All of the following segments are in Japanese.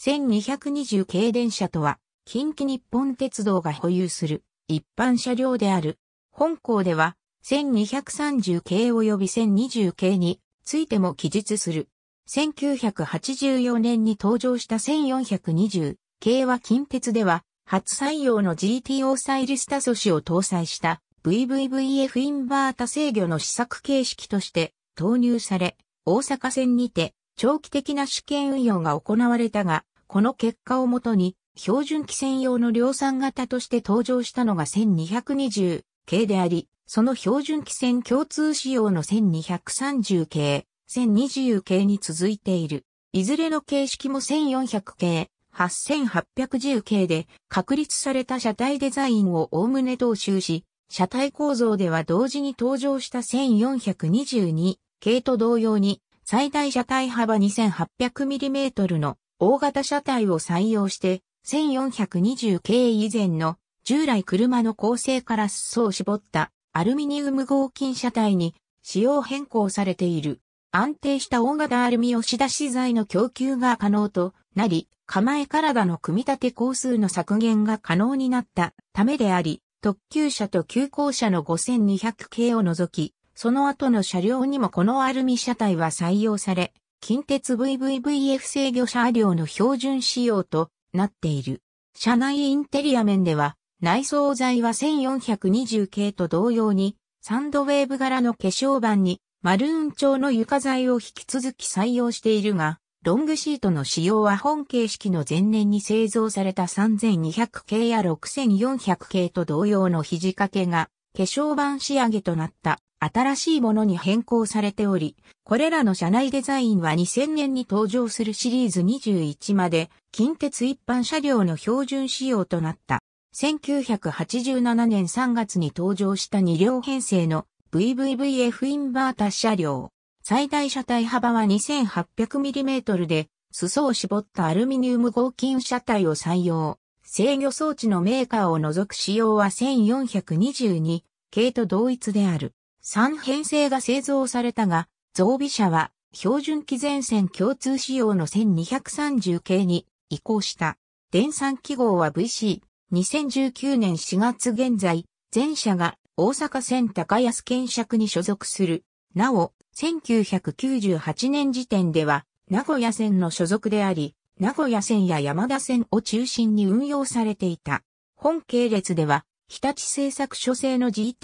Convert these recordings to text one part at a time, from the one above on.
1220系電車とは、近畿日本鉄道が保有する一般車両である。本校では、1230系及び1020系についても記述する。1984年に登場した1420系は近鉄では、初採用の GTO サイリスタ素子を搭載した VVVF インバータ制御の試作形式として投入され、大阪線にて長期的な試験運用が行われたが、この結果をもとに、標準機専用の量産型として登場したのが1220系であり、その標準機専共通仕様の1230系、1020系に続いている。いずれの形式も1400系、8810系で確立された車体デザインをおおむね踏襲し、車体構造では同時に登場した1422系と同様に最大車体幅 2800mm の大型車体を採用して、1420系以前の従来車の構成から裾を絞ったアルミニウム合金車体に仕様変更されている。安定した大型アルミ押し出し材の供給が可能となり、構え体の組み立て工数の削減が可能になったためであり、特急車と急行車の5200系を除き、その後の車両にもこのアルミ車体は採用され、近鉄 VVVF 制御車両の標準仕様となっている。車内インテリア面では、内装材は1420系と同様に、サンドウェーブ柄の化粧板に、マルーン調の床材を引き続き採用しているが、ロングシートの仕様は本形式の前年に製造された3200系や6400系と同様の肘掛けが、化粧板仕上げとなった。新しいものに変更されており、これらの車内デザインは2000年に登場するシリーズ21まで近鉄一般車両の標準仕様となった。1987年3月に登場した2両編成の VVVF インバータ車両。最大車体幅は 2800mm で、裾を絞ったアルミニウム合金車体を採用。制御装置のメーカーを除く仕様は1422系と同一である。3編成が製造されたが、増備車は標準機前線共通仕様の1230系に移行した。電産記号は VC。2019年4月現在、全車が大阪線高安検釈に所属する。なお、1998年時点では、名古屋線の所属であり、名古屋線や山田線を中心に運用されていた。本系列では、日立製作所製の GTO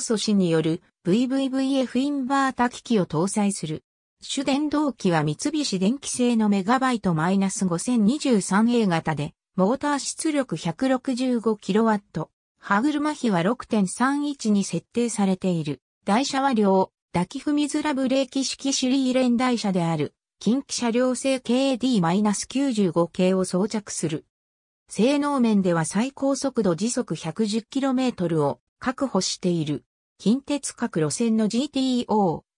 阻止による VVVF インバータ機器を搭載する。主電動機は三菱電機製のメガバイト -5023A 型で、モーター出力 165kW、歯車比は6.31に設定されている。台車は両、抱き踏みづらブレーキ式シリーレン台車である、近畿車両製 KD-95 系を装着する。性能面では最高速度時速 110km を確保している。近鉄各路線の GTO、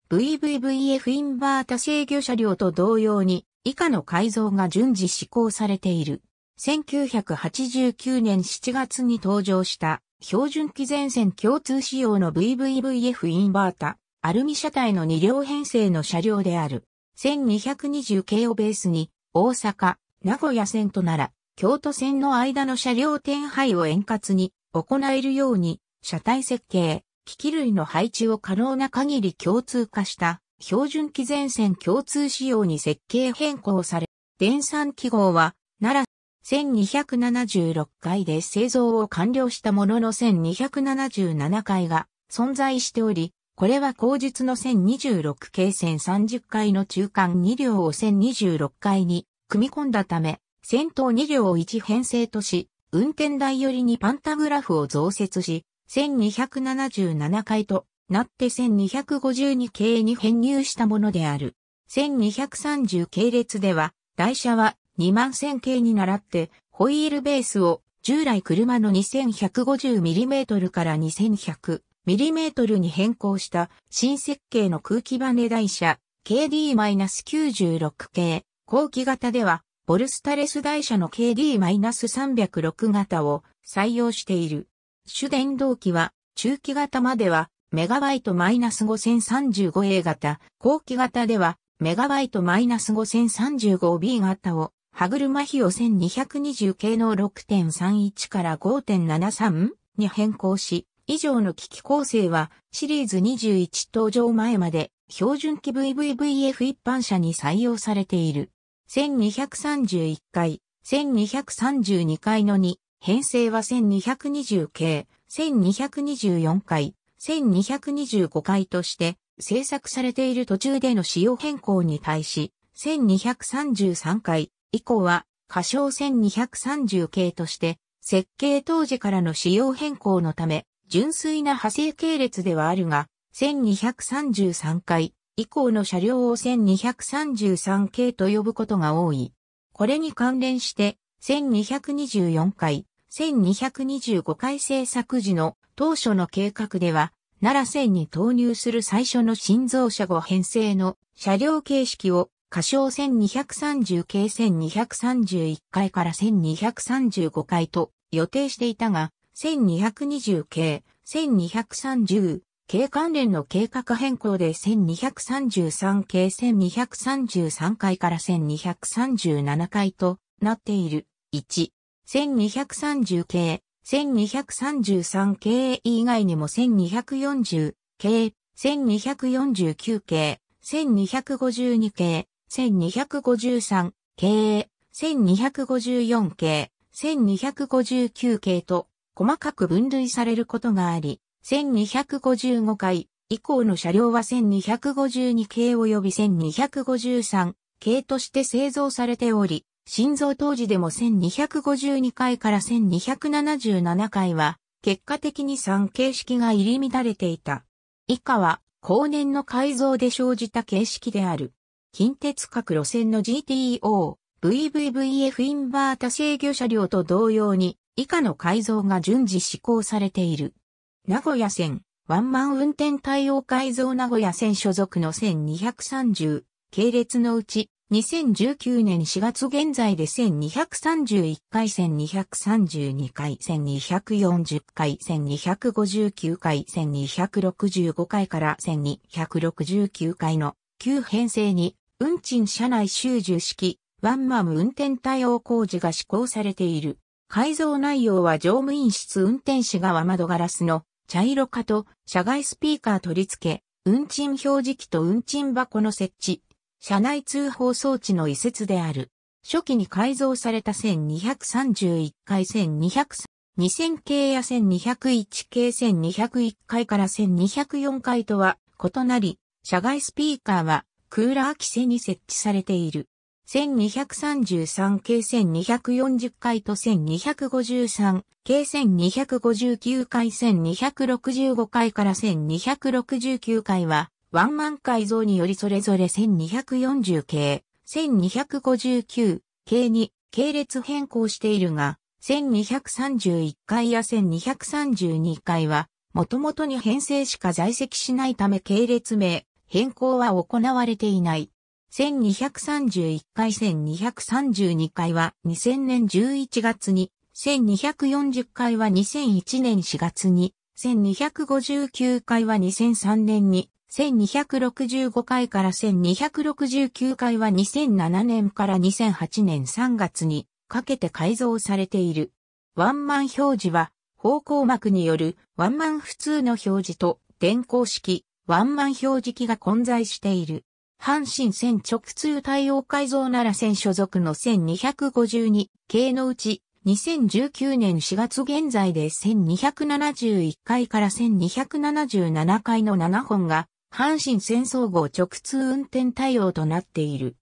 VVVF インバータ制御車両と同様に、以下の改造が順次施行されている。1989年7月に登場した標準機前線共通仕様の VVVF インバータ、アルミ車体の2両編成の車両である。1220系をベースに大阪、名古屋線となら京都線の間の車両転廃を円滑に行えるように車体設計、機器類の配置を可能な限り共通化した標準機前線共通仕様に設計変更され、電算記号は、奈良1276回で製造を完了したものの1277回が存在しており、これは後日の1026系線30回の中間2両を1026回に組み込んだため、先頭2両を1編成とし、運転台寄りにパンタグラフを増設し、1277回となって1252系に編入したものである。1230系列では、台車は2万1000系に倣って、ホイールベースを従来車の 2150mm から 2100mm に変更した新設計の空気バネ台車 KD-96 系後期型ではボルスタレス台車の KD-306 型を採用している。主電動機は、中期型までは、メガバイトマイナス 5035A 型、後期型では、メガバイトマイナス 5035B 型を、歯車比を1220系の6.31から5.73に変更し、以上の機器構成は、シリーズ21登場前まで、標準機 VVVF 一般車に採用されている。1231回、1232回の2、編成は1220系、1224回、1225回として制作されている途中での仕様変更に対し、1233回以降は仮称1230系として設計当時からの仕様変更のため、純粋な派生系列ではあるが、1233回以降の車両を1233系と呼ぶことが多い。これに関連して、1224回、1225回制作時の当初の計画では、奈良線に投入する最初の新造車後編成の車両形式を仮称1230系1231回から1235回と予定していたが、1220系、1230系関連の計画変更で1233系1233回から1237回となっている。1、1230系、1233系以外にも1240系、1249系、1252系、1253系、1254系、1259系と細かく分類されることがあり、1255回以降の車両は1252系及び1253系として製造されており、心臓当時でも1252回から1277回は、結果的に3形式が入り乱れていた。以下は、後年の改造で生じた形式である。近鉄各路線の GTO、VVVF インバータ制御車両と同様に、以下の改造が順次施行されている。名古屋線、ワンマン運転対応改造名古屋線所属の1230系列のうち2019年4月現在で1231回、1232回、1240回、1259回、1265回から1269回の旧編成に、運賃車内収受式、ワンマム運転対応工事が施行されている。改造内容は乗務員室運転士側窓ガラスの茶色化と車外スピーカー取り付け、運賃表示器と運賃箱の設置、車内通報装置の移設である。初期に改造された1231回1203 2000系や1201系1201回から1204回とは異なり、車外スピーカーはクーラー規制に設置されている。1233系1240回と1253系1259回1265回から1269回はワンマン改造によりそれぞれ1240系、1259系に系列変更しているが、1231回や1232回は、もともとに編成しか在籍しないため系列名、変更は行われていない。1231回1232回は2000年11月に、1240回は2001年4月に、1259回は2003年に、1265回から1269回は2007年から2008年3月にかけて改造されている。ワンマン表示は方向幕によるワンマン普通の表示と電光式ワンマン表示機が混在している。阪神線直通対応改造なら線所属の1252系のうち2019年4月現在で1271回から1277回の7本が阪神戦争号直通運転対応となっている。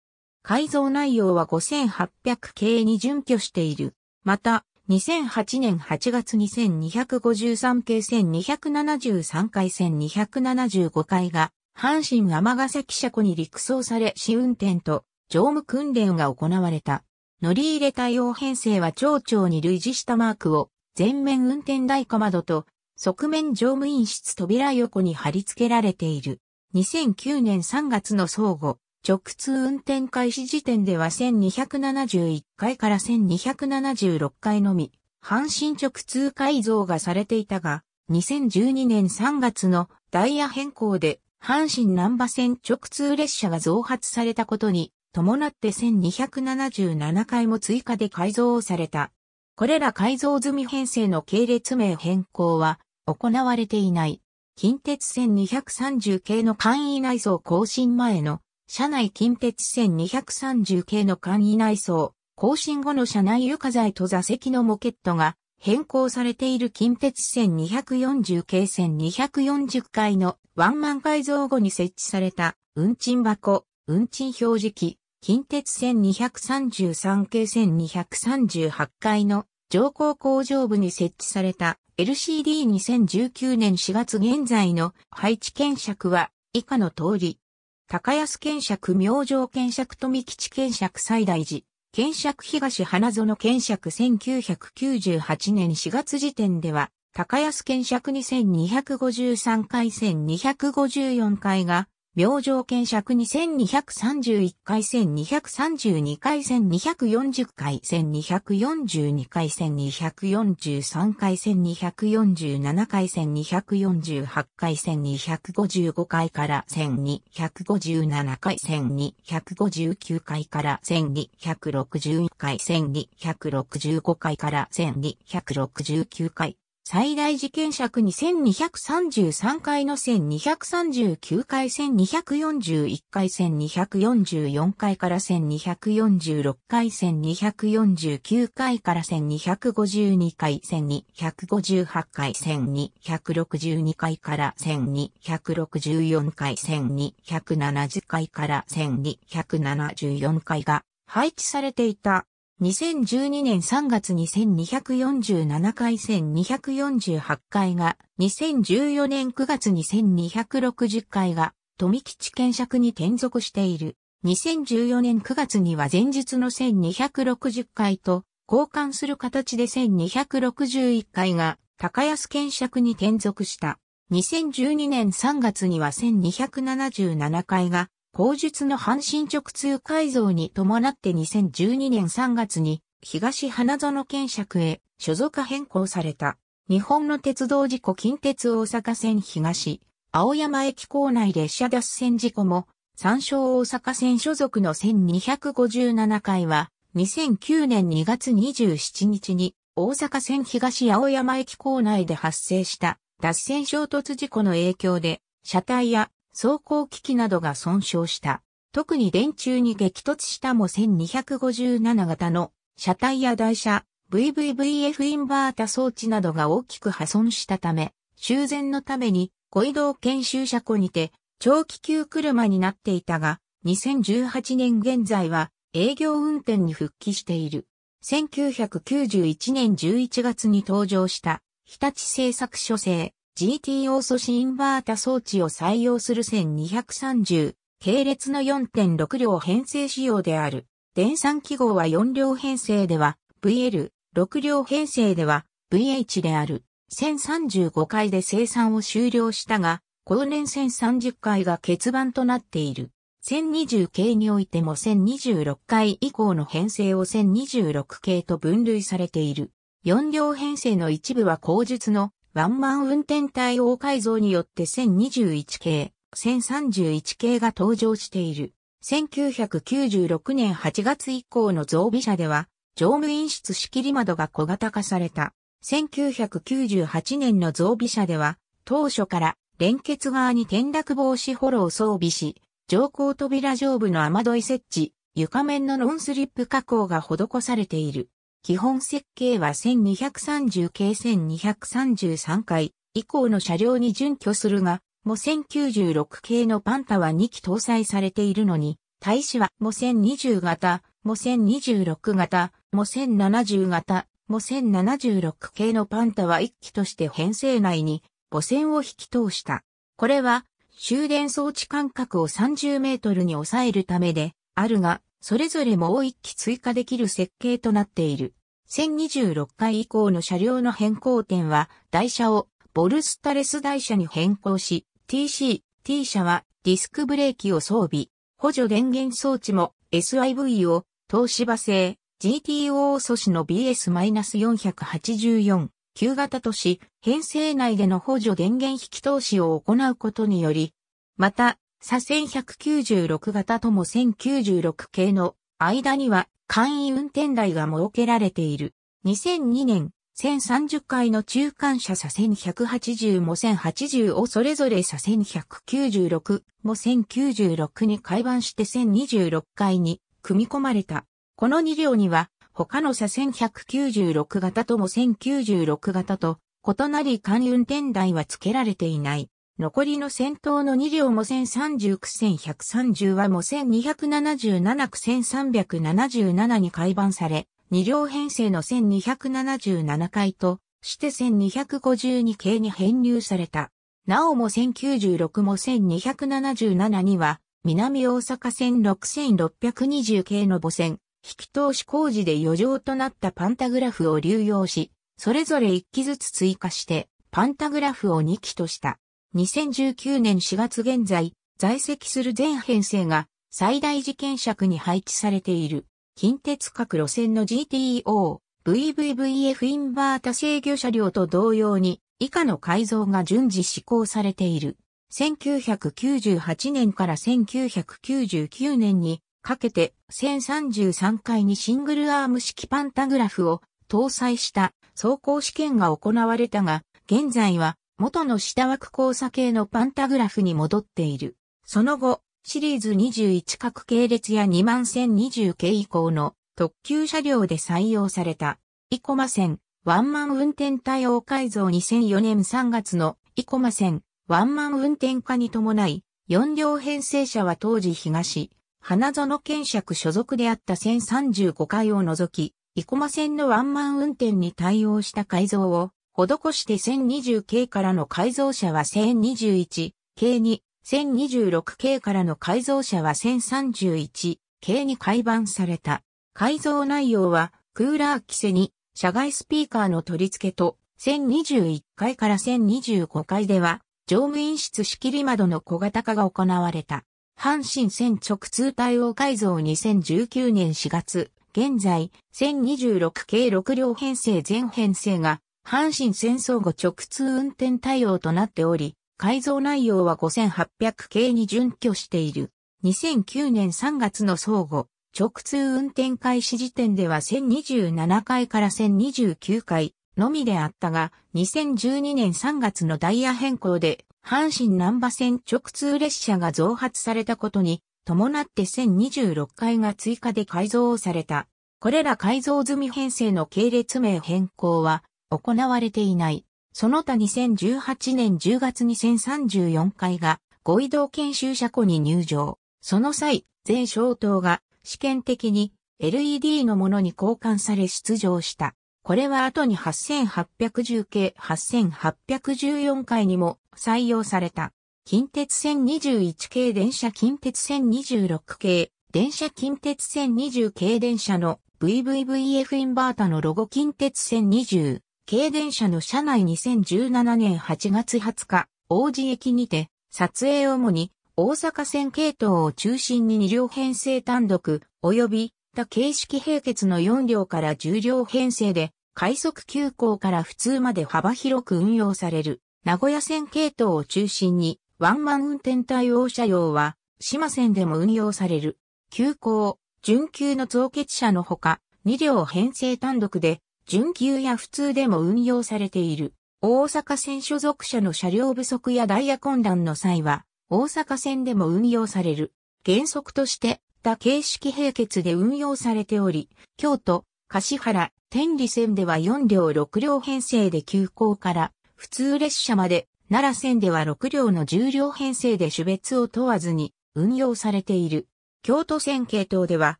改造内容は5800系に準拠している。また、2008年8月2253系1273回1275回が、阪神ヶ崎車庫に陸送され試運転と乗務訓練が行われた。乗り入れ対応編成は町長に類似したマークを、前面運転台か窓と、側面乗務員室扉横に貼り付けられている。2009年3月の相互、直通運転開始時点では1271回から1276回のみ、阪神直通改造がされていたが、2012年3月のダイヤ変更で、阪神南波線直通列車が増発されたことに、伴って1277回も追加で改造をされた。これら改造済み編成の系列名変更は行われていない。近鉄線230系の簡易内装更新前の、車内近鉄線230系の簡易内装、更新後の車内床材と座席のモケットが変更されている近鉄線240系線240階のワンマン改造後に設置された運賃箱、運賃表示器、近鉄線233系線238階の乗降工場部に設置された LCD2019 年4月現在の配置検釈は以下の通り。高安検釈、明星検釈、富吉検釈、西大寺、検釈東花園検釈1998年4月時点では、高安検釈2253回1254回が明星検釈2231回1232回1240回1242回1243回1247回1248回1255回から1257回1259回から1261回1265回から1269回最大事件尺に1 2 3 3回の1239回1241回1244回から1246回1249回から1252回1258回1262回から1264回1270回から1274回が配置されていた。2012年3月に1247回1248回が、2014年9月に1260回が、富吉県尺に転属している。2014年9月には前日の1260回と交換する形で1261回が高安県尺に転属した。2012年3月には1277回が後述の阪神直通改造に伴って2012年3月に東花園県尺へ所属変更された日本の鉄道事故近鉄大阪線東青山駅構内列車脱線事故も山椒大阪線所属の1257回は2009年2月27日に大阪線東青山駅構内で発生した脱線衝突事故の影響で車体や走行機器などが損傷した。特に電柱に激突したも1257型の車体や台車、VVVF インバータ装置などが大きく破損したため、修繕のために、小移動研修車庫にて、長期級車になっていたが、2018年現在は営業運転に復帰している。1991年11月に登場した日立製作所製 GTO 素子インバータ装置を採用する1230系列の4.6両編成仕様である。電算記号は4両編成では VL、6両編成では VH である。1035回で生産を終了したが、後年1030回が欠番となっている。1020系においても1026回以降の編成を1026系と分類されている。4両編成の一部は口述のワンマン運転対応改造によって1021系、1031系が登場している。1996年8月以降の増備車では、乗務員室仕切り窓が小型化された。1998年の増備車では、当初から連結側に転落防止ホロを装備し、乗降扉上部の雨どい設置、床面のノンスリップ加工が施されている。基本設計は1230系1233回以降の車両に準拠するが、も1096系のパンタは2機搭載されているのに、対しはも1020型、も1026型、も1070型、も1076系のパンタは1機として編成内に母船を引き通した。これは、終電装置間隔を30メートルに抑えるためで、あるが、それぞれもう一機追加できる設計となっている。1026回以降の車両の変更点は、台車をボルスタレス台車に変更し、TC、T 車はディスクブレーキを装備、補助電源装置も SIV を東芝製 GTO 素子の BS-484 旧型とし、編成内での補助電源引き通しを行うことにより、また左線196型とも1096系の間には簡易運転台が設けられている。2002年、1030回の中間車左線180も1080をそれぞれ左線196も1096に改版して1026回に組み込まれた。この2両には他の左線196型とも1096型と異なり簡易運転台は付けられていない。残りの先頭の2両も1030区1 3 0はも1277区1377に改版され、2両編成の1277回として1252系に編入された。なおも1096も1277には、南大阪線6620系の母線、引き通し工事で余剰となったパンタグラフを流用し、それぞれ1機ずつ追加して、パンタグラフを2機とした。2019年4月現在、在籍する全編成が最大事件尺に配置されている近鉄各路線の GTO、VVVF インバータ制御車両と同様に以下の改造が順次施行されている。1998年から1999年にかけて1033回にシングルアーム式パンタグラフを搭載した走行試験が行われたが、現在は元の下枠交差系のパンタグラフに戻っている。その後、シリーズ21各系列や2万1020系以降の特急車両で採用された、イコマ線、ワンマン運転対応改造2004年3月のイコマ線、ワンマン運転化に伴い、4両編成車は当時東、花園検尺所属であった1035回を除き、生駒線のワンマン運転に対応した改造を施して1020系からの改造車は1021系に、1026系からの改造車は1031系に改版された。改造内容は、クーラー規制に、車外スピーカーの取り付けと、1021階から1025階では、乗務員室仕切り窓の小型化が行われた。阪神線直通対応改造2019年4月、現在、1026系6両編成全編成が阪神戦争後直通運転対応となっており、改造内容は5800系に準拠している。2009年3月の相互、直通運転開始時点では1027回から1029回のみであったが、2012年3月のダイヤ変更で、阪神南波線直通列車が増発されたことに、伴って1026回が追加で改造をされた。これら改造済み編成の系列名変更は、行われていない。その他2018年10月に1034回がご移動研修車庫に入場。その際、全消灯が試験的に LED のものに交換され出場した。これは後に8810系8814回にも採用された。近鉄線21系電車近鉄線26系電車近鉄線20系電車の VVVF インバータのロゴ近鉄線20軽電車の車内2017年8月20日、王子駅にて、撮影主に大阪線系統を中心に2両編成単独、及び他形式並結の4両から10両編成で、快速急行から普通まで幅広く運用される、名古屋線系統を中心に、ワンマン運転対応車両は、島線でも運用される。急行、準急の増結車のほか、2両編成単独で、準急や普通でも運用されている。大阪線所属者の車両不足やダイヤ混乱の際は、大阪線でも運用される。原則として、多形式並結で運用されており、京都、柏原、天理線では4両6両編成で急行から、普通列車まで、奈良線では6両の10両編成で種別を問わずに運用されている。京都線系統では、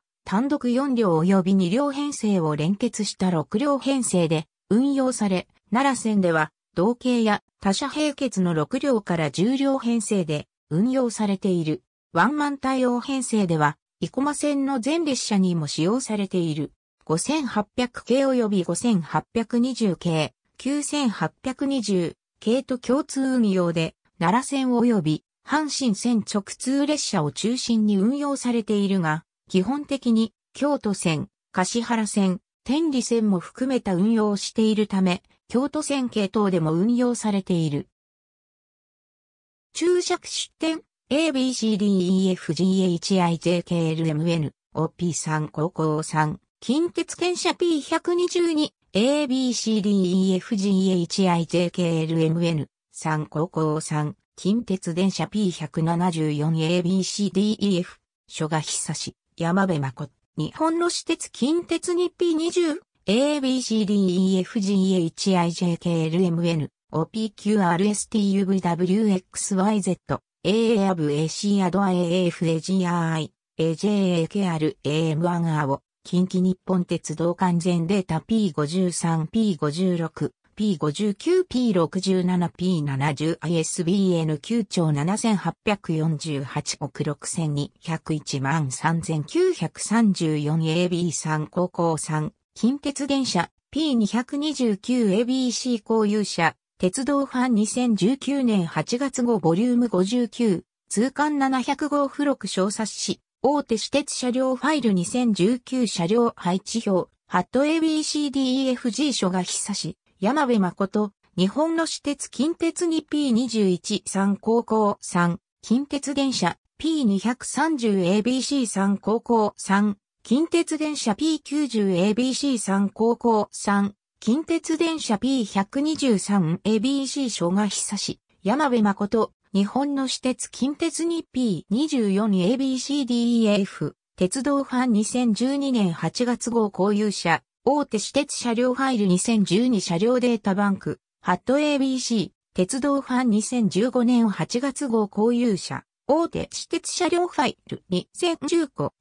単独4両及び2両編成を連結した6両編成で運用され、奈良線では、同型や他社並結の6両から10両編成で運用されている。ワンマン対応編成では、生駒線の全列車にも使用されている。5800系及び5820系、9820系と共通運用で、奈良線及び阪神線直通列車を中心に運用されているが、基本的に京都線、橿原線、天理線も含めた運用をしているため、京都線系等でも運用されている。注釈出典 ABCDEFGHIJKLMN OP3 高校3近鉄検車 P122 ABCDEFGHIJKLMN 3高校3近鉄電車 P174ABCDEF 書が久し山辺誠、日本の私鉄近鉄日 P20、ABCDEFGHIJKLMN、OPQRSTUVWXYZ、a a b a c アド AAFAGRI、AJAKR、AM1 a を、近畿日本鉄道完全データ P53、P56、P59P67P70ISBN9 兆7848億6201万 3934AB3 高校3近鉄電車 P229ABC 公有者鉄道ファン2019年8月号ボリューム59通貫700号付録小冊子大手私鉄車両ファイル2019車両配置表、ハット ABCDEFG 書が久し、山部誠、日本の私鉄近鉄に P213 高校3、近鉄電車 P230ABC3 高校3、近鉄電車 P90ABC3 高校3、近鉄電車 P123ABC 小賀久志、山部誠、日本の私鉄近鉄に P24ABCDEF、鉄道ファン2012年8月号公有者、大手私鉄車両ファイル2012車両データバンク、ハット ABC、鉄道ファン2015年8月号公有者、大手私鉄車両ファイル2015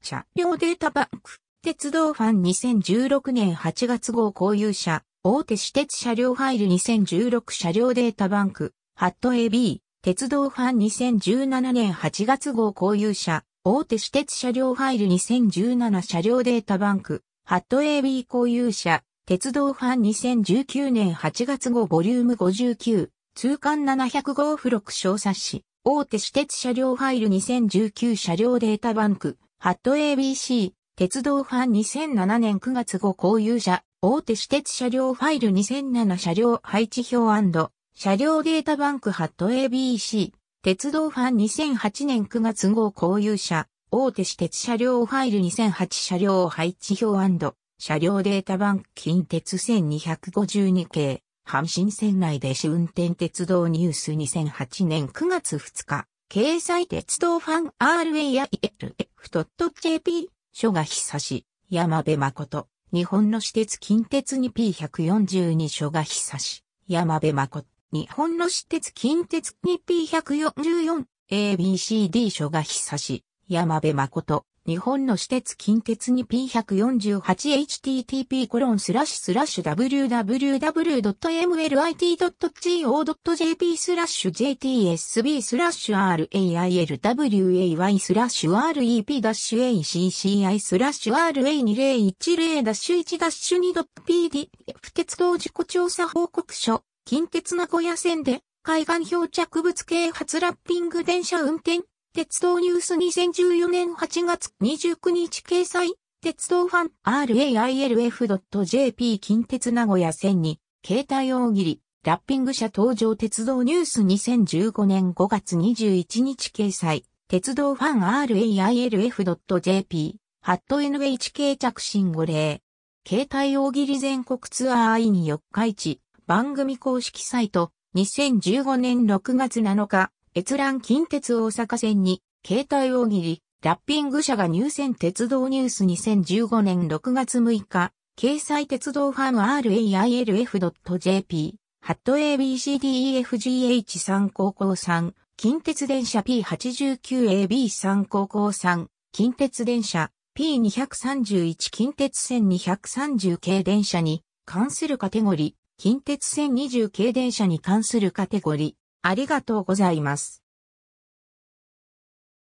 車両データバンク、鉄道ファン2016年8月号公有者、大手私鉄車両ファイル2016車両データバンク、ハット AB、鉄道ファン2017年8月号公有者、大手私鉄車両ファイル2017車両データバンク、ハット AB 購入者、鉄道ファン2019年8月号ボリューム59、通貫700号付録小冊子、大手私鉄車両ファイル2019車両データバンク、ハット ABC、鉄道ファン2007年9月号購入者、大手私鉄車両ファイル2007車両配置表車両データバンクハット ABC、鉄道ファン2008年9月号購入者、大手私鉄車両ファイル2008車両配置表車両データ版近鉄1252系、阪神線内で運転鉄道ニュース2008年9月2日、掲載鉄道ファン RAILF.jp、書が久し、山部誠、日本の私鉄近鉄 2P142 書が久し、山部誠、日本の私鉄近鉄 2P144、ABCD 書が久し、山部誠、日本の私鉄近鉄に P148http コロンスラッシュスラッシュ www.mlit.go.jp スラッシュ jtsb スラッシュ railway スラッシュ rep-acci スラッシュ ra2010-1-2.pdf 鉄道事故調査報告書近鉄名古屋線で海岸漂着物啓発ラッピング電車運転鉄道ニュース2014年8月29日掲載、鉄道ファン railf.jp 近鉄名古屋線に、携帯大喜利、ラッピング車登場鉄道ニュース2015年5月21日掲載、鉄道ファン railf.jp、ハット NHK 着信5例。携帯大喜利全国ツアー i に4日市、番組公式サイト、2015年6月7日、閲覧近鉄大阪線に、携帯大喜利、ラッピング社が入選鉄道ニュース2015年6月6日、掲載鉄道ファン railf.jp、ハット abcdefgh3 高校3、近鉄電車 P89AB3 高校3、近鉄電車 P231 近鉄線230系電車に関するカテゴリー、近鉄線20系電車に関するカテゴリー、ありがとうございます。